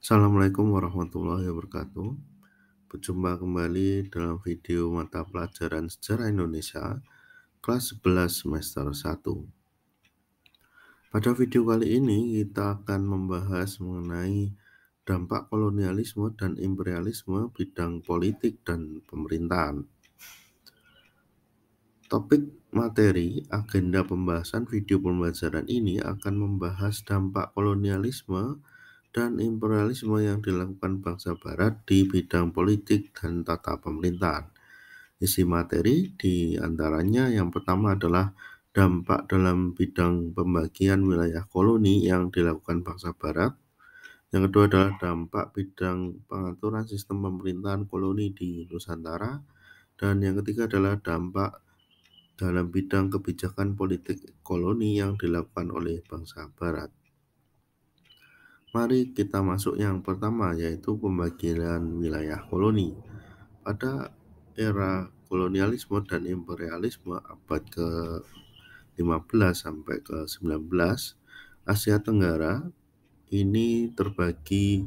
Assalamualaikum warahmatullahi wabarakatuh. Berjumpa kembali dalam video mata pelajaran Sejarah Indonesia kelas 11 semester 1. Pada video kali ini kita akan membahas mengenai dampak kolonialisme dan imperialisme bidang politik dan pemerintahan. Topik materi agenda pembahasan video pembelajaran ini akan membahas dampak kolonialisme dan imperialisme yang dilakukan bangsa barat di bidang politik dan tata pemerintahan. Isi materi di antaranya yang pertama adalah dampak dalam bidang pembagian wilayah koloni yang dilakukan bangsa barat. Yang kedua adalah dampak bidang pengaturan sistem pemerintahan koloni di Nusantara. Dan yang ketiga adalah dampak dalam bidang kebijakan politik koloni yang dilakukan oleh bangsa barat. Mari kita masuk yang pertama yaitu pembagian wilayah koloni. Pada era kolonialisme dan imperialisme abad ke-15 sampai ke-19, Asia Tenggara ini terbagi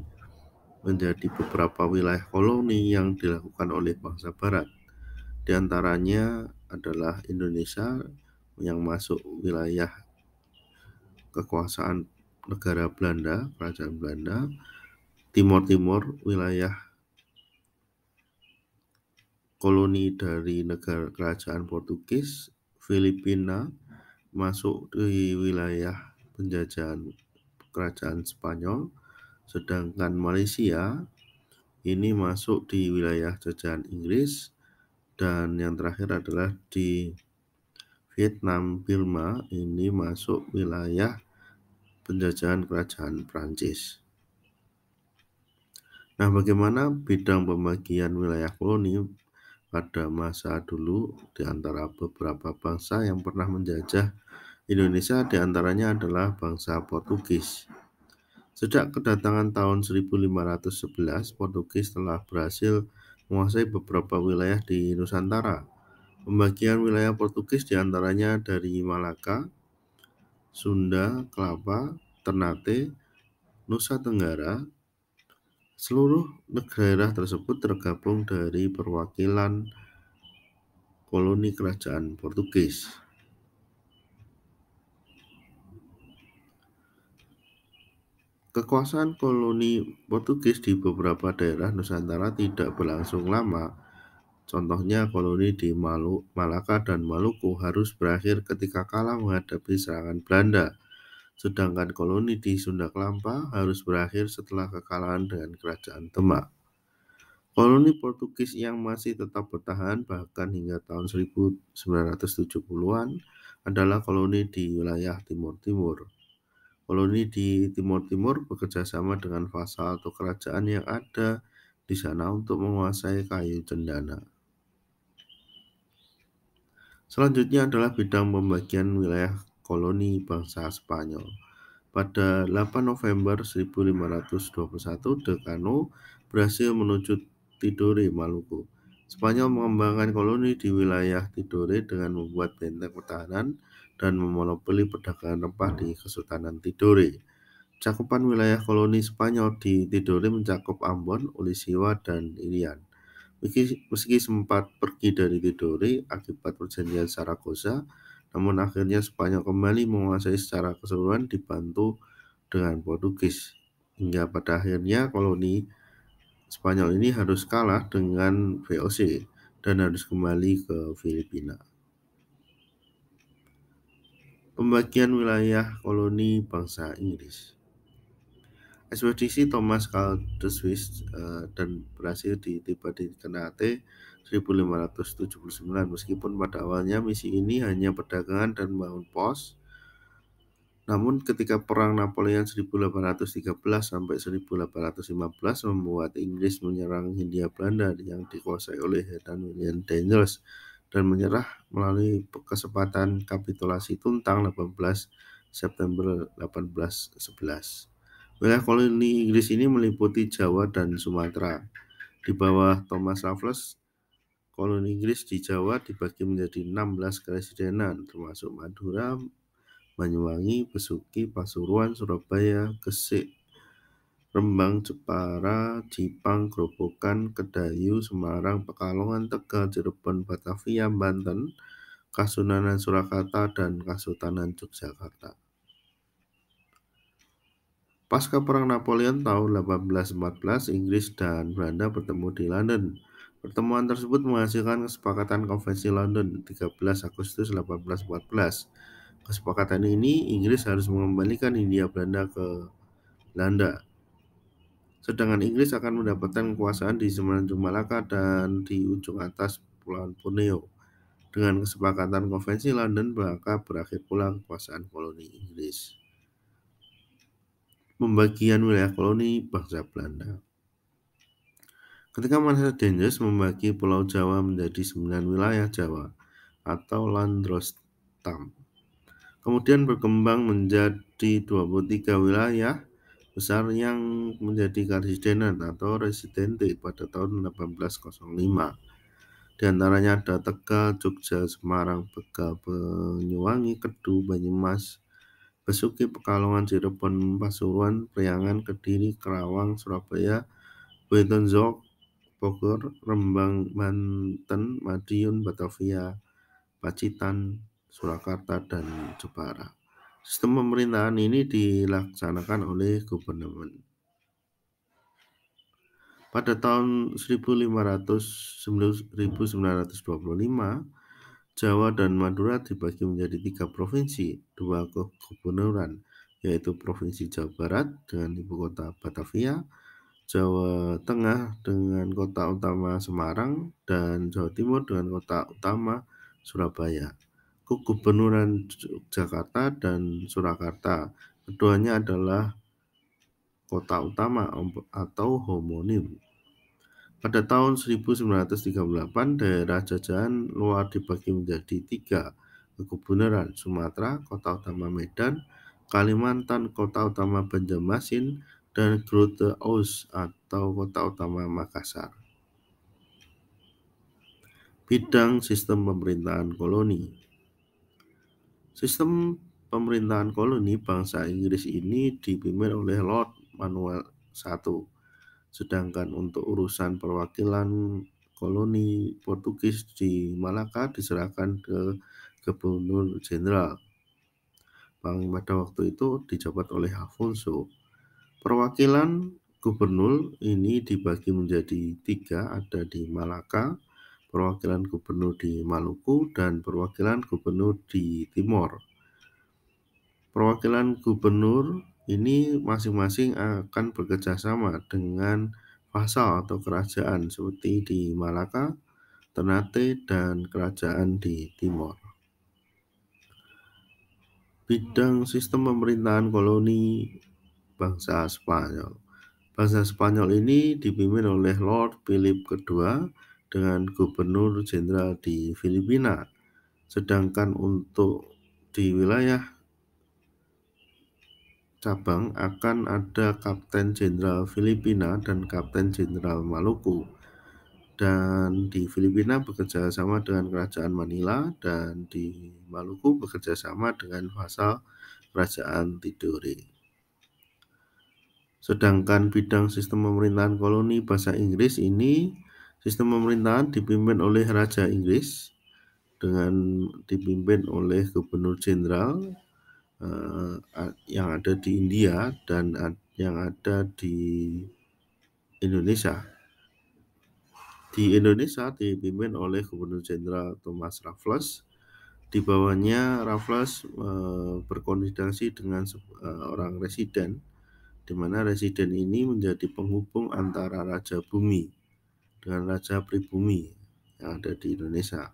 menjadi beberapa wilayah koloni yang dilakukan oleh bangsa barat. Di antaranya adalah Indonesia yang masuk wilayah kekuasaan negara Belanda, kerajaan Belanda, timur Timur wilayah koloni dari negara kerajaan Portugis, Filipina masuk di wilayah penjajahan kerajaan Spanyol, sedangkan Malaysia ini masuk di wilayah jajahan Inggris dan yang terakhir adalah di Vietnam Burma ini masuk wilayah penjajahan kerajaan Prancis. Nah, bagaimana bidang pembagian wilayah koloni pada masa dulu di antara beberapa bangsa yang pernah menjajah Indonesia Di antaranya adalah bangsa Portugis. Sejak kedatangan tahun 1511, Portugis telah berhasil menguasai beberapa wilayah di Nusantara. Pembagian wilayah Portugis diantaranya dari Malaka, Sunda, Kelapa, Ternate, Nusa Tenggara, seluruh negara tersebut tergabung dari perwakilan koloni kerajaan Portugis. Kekuasaan koloni Portugis di beberapa daerah Nusantara tidak berlangsung lama, Contohnya koloni di Malu, Malaka dan Maluku harus berakhir ketika kalah menghadapi serangan Belanda. Sedangkan koloni di Sunda Kelapa harus berakhir setelah kekalahan dengan kerajaan Demak. Koloni Portugis yang masih tetap bertahan bahkan hingga tahun 1970-an adalah koloni di wilayah Timur Timur. Koloni di Timur Timur bekerja sama dengan fasa atau kerajaan yang ada di sana untuk menguasai kayu cendana. Selanjutnya adalah bidang pembagian wilayah koloni bangsa Spanyol. Pada 8 November 1521, Decano berhasil menuju Tidore, Maluku. Spanyol mengembangkan koloni di wilayah Tidore dengan membuat benteng pertahanan dan memonopoli perdagangan rempah di Kesultanan Tidore. Cakupan wilayah koloni Spanyol di Tidore mencakup Ambon, Ulisiwa, dan Irian. Meski, meski sempat pergi dari Tidore akibat perjanjian Saragossa, namun akhirnya Spanyol kembali menguasai secara keseluruhan dibantu dengan Portugis. Hingga pada akhirnya koloni Spanyol ini harus kalah dengan VOC dan harus kembali ke Filipina. Pembagian wilayah koloni bangsa Inggris ekspedisi Thomas Caldas uh, eh, dan berhasil ditiba di Ternate 1579 meskipun pada awalnya misi ini hanya perdagangan dan membangun pos namun ketika perang Napoleon 1813 sampai 1815 membuat Inggris menyerang Hindia Belanda yang dikuasai oleh Hedan William Daniels dan menyerah melalui kesempatan kapitulasi Tuntang 18 September 1811. Wilayah koloni Inggris ini meliputi Jawa dan Sumatera. Di bawah Thomas Raffles, koloni Inggris di Jawa dibagi menjadi 16 keresidenan termasuk Madura, Banyuwangi, Besuki, Pasuruan, Surabaya, Gresik, Rembang, Jepara, Cipang, Grobogan, Kedayu, Semarang, Pekalongan, Tegal, Cirebon, Batavia, Banten, Kasunanan Surakarta, dan Kasutanan Yogyakarta. Pasca Perang Napoleon tahun 1814, Inggris dan Belanda bertemu di London. Pertemuan tersebut menghasilkan kesepakatan Konvensi London 13 Agustus 1814. Kesepakatan ini Inggris harus mengembalikan India Belanda ke Belanda. Sedangkan Inggris akan mendapatkan kekuasaan di Semenanjung Malaka dan di ujung atas Pulau Poneo. Dengan kesepakatan Konvensi London, maka berakhir pula kekuasaan koloni Inggris pembagian wilayah koloni bangsa Belanda. Ketika Manhattan Danges membagi Pulau Jawa menjadi sembilan wilayah Jawa atau Landrostam. Kemudian berkembang menjadi 23 wilayah besar yang menjadi karisidenan atau residente pada tahun 1805. Di antaranya ada Tegal, Jogja, Semarang, Begal, Banyuwangi, Kedu, Banyumas, Besuki Pekalongan Cirebon Pasuruan Priangan Kediri Kerawang Surabaya Buitenzorg Bogor Rembang Banten Madiun Batavia Pacitan Surakarta dan Jepara sistem pemerintahan ini dilaksanakan oleh gubernur pada tahun 1500 1925 Jawa dan Madura dibagi menjadi tiga provinsi, dua kegubernuran, yaitu Provinsi Jawa Barat dengan ibu kota Batavia, Jawa Tengah dengan kota utama Semarang, dan Jawa Timur dengan kota utama Surabaya. Kegubernuran Jakarta dan Surakarta, keduanya adalah kota utama atau homonim. Pada tahun 1938, daerah jajahan luar dibagi menjadi tiga, Kegubernuran Sumatera, kota utama Medan, Kalimantan, kota utama Banjarmasin, dan Grote Aus atau kota utama Makassar. Bidang sistem pemerintahan koloni Sistem pemerintahan koloni bangsa Inggris ini dipimpin oleh Lord Manuel I Sedangkan untuk urusan perwakilan koloni Portugis di Malaka diserahkan ke Gubernur Jenderal. Panglima pada waktu itu dijabat oleh Afonso. Perwakilan gubernur ini dibagi menjadi tiga, ada di Malaka, perwakilan gubernur di Maluku, dan perwakilan gubernur di Timor. Perwakilan gubernur ini masing-masing akan bekerja sama dengan pasal atau kerajaan seperti di Malaka, Ternate, dan kerajaan di Timor. Bidang sistem pemerintahan koloni bangsa Spanyol. Bangsa Spanyol ini dipimpin oleh Lord Philip II dengan gubernur jenderal di Filipina. Sedangkan untuk di wilayah cabang akan ada Kapten Jenderal Filipina dan Kapten Jenderal Maluku. Dan di Filipina bekerja sama dengan Kerajaan Manila dan di Maluku bekerja sama dengan Fasal Kerajaan Tidore. Sedangkan bidang sistem pemerintahan koloni bahasa Inggris ini sistem pemerintahan dipimpin oleh Raja Inggris dengan dipimpin oleh Gubernur Jenderal uh, yang ada di India dan yang ada di Indonesia. Di Indonesia dipimpin oleh Gubernur Jenderal Thomas Raffles. Di bawahnya Raffles uh, berkoordinasi dengan uh, orang residen, di mana residen ini menjadi penghubung antara Raja Bumi dengan Raja Pribumi yang ada di Indonesia.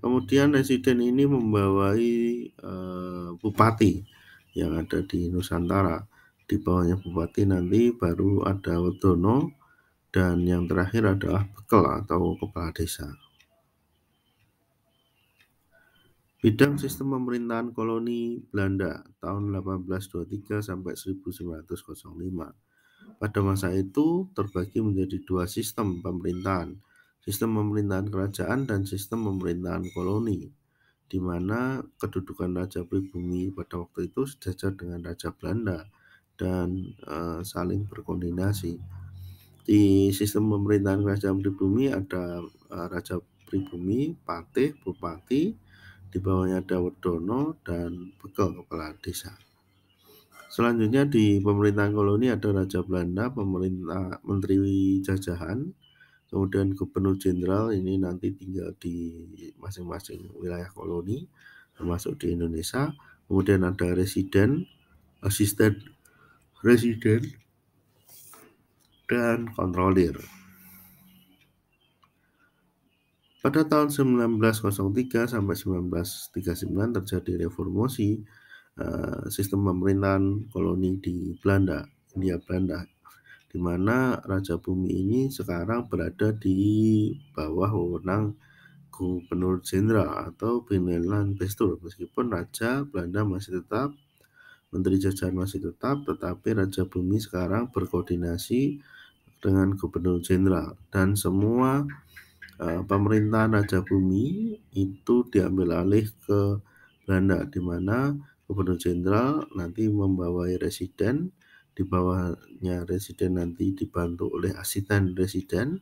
Kemudian residen ini membawai eh, bupati yang ada di Nusantara. Di bawahnya bupati nanti baru ada Wedono dan yang terakhir adalah bekel atau kepala desa. Bidang sistem pemerintahan koloni Belanda tahun 1823 sampai 1905. Pada masa itu terbagi menjadi dua sistem pemerintahan, sistem pemerintahan kerajaan dan sistem pemerintahan koloni, di mana kedudukan Raja Pribumi pada waktu itu sejajar dengan Raja Belanda dan e, saling berkoordinasi. Di sistem pemerintahan kerajaan pribumi ada e, Raja Pribumi, Patih, Bupati, di bawahnya ada Wedono dan Bekel kepala desa. Selanjutnya di pemerintahan koloni ada Raja Belanda, pemerintah Menteri Jajahan, kemudian gubernur jenderal ini nanti tinggal di masing-masing wilayah koloni termasuk di Indonesia kemudian ada residen asisten residen dan kontrolir pada tahun 1903 sampai 1939 terjadi reformasi uh, sistem pemerintahan koloni di Belanda, India Belanda di mana Raja Bumi ini sekarang berada di bawah wewenang Gubernur Jenderal atau Benelan Bestur. Meskipun Raja Belanda masih tetap, Menteri Jajahan masih tetap, tetapi Raja Bumi sekarang berkoordinasi dengan Gubernur Jenderal dan semua uh, pemerintahan Raja Bumi itu diambil alih ke Belanda di mana Gubernur Jenderal nanti membawai residen di bawahnya residen nanti dibantu oleh asisten residen.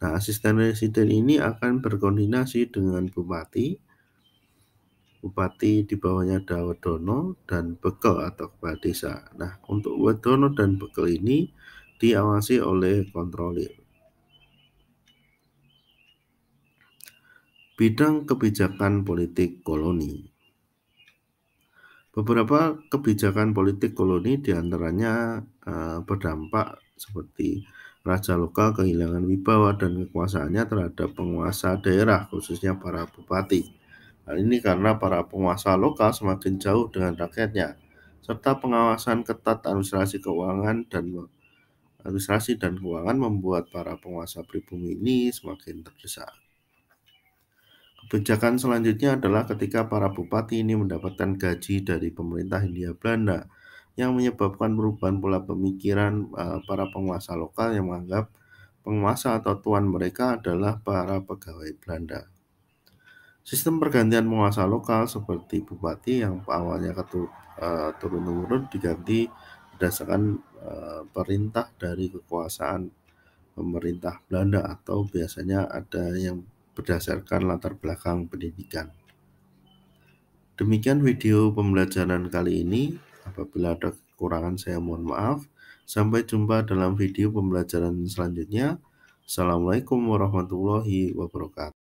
Nah, asisten residen ini akan berkoordinasi dengan bupati. Bupati di bawahnya ada Wedono dan Bekel atau kepala desa. Nah, untuk Wedono dan Bekel ini diawasi oleh kontrolir. Bidang kebijakan politik koloni Beberapa kebijakan politik koloni diantaranya uh, berdampak seperti raja lokal kehilangan wibawa dan kekuasaannya terhadap penguasa daerah, khususnya para bupati. Hal ini karena para penguasa lokal semakin jauh dengan rakyatnya, serta pengawasan ketat administrasi keuangan dan administrasi dan keuangan membuat para penguasa pribumi ini semakin terdesak. Kebijakan selanjutnya adalah ketika para bupati ini mendapatkan gaji dari pemerintah Hindia Belanda yang menyebabkan perubahan pola pemikiran eh, para penguasa lokal yang menganggap penguasa atau tuan mereka adalah para pegawai Belanda. Sistem pergantian penguasa lokal seperti bupati yang awalnya eh, turun-turun diganti berdasarkan eh, perintah dari kekuasaan pemerintah Belanda atau biasanya ada yang berdasarkan latar belakang pendidikan. Demikian video pembelajaran kali ini. Apabila ada kekurangan saya mohon maaf. Sampai jumpa dalam video pembelajaran selanjutnya. Assalamualaikum warahmatullahi wabarakatuh.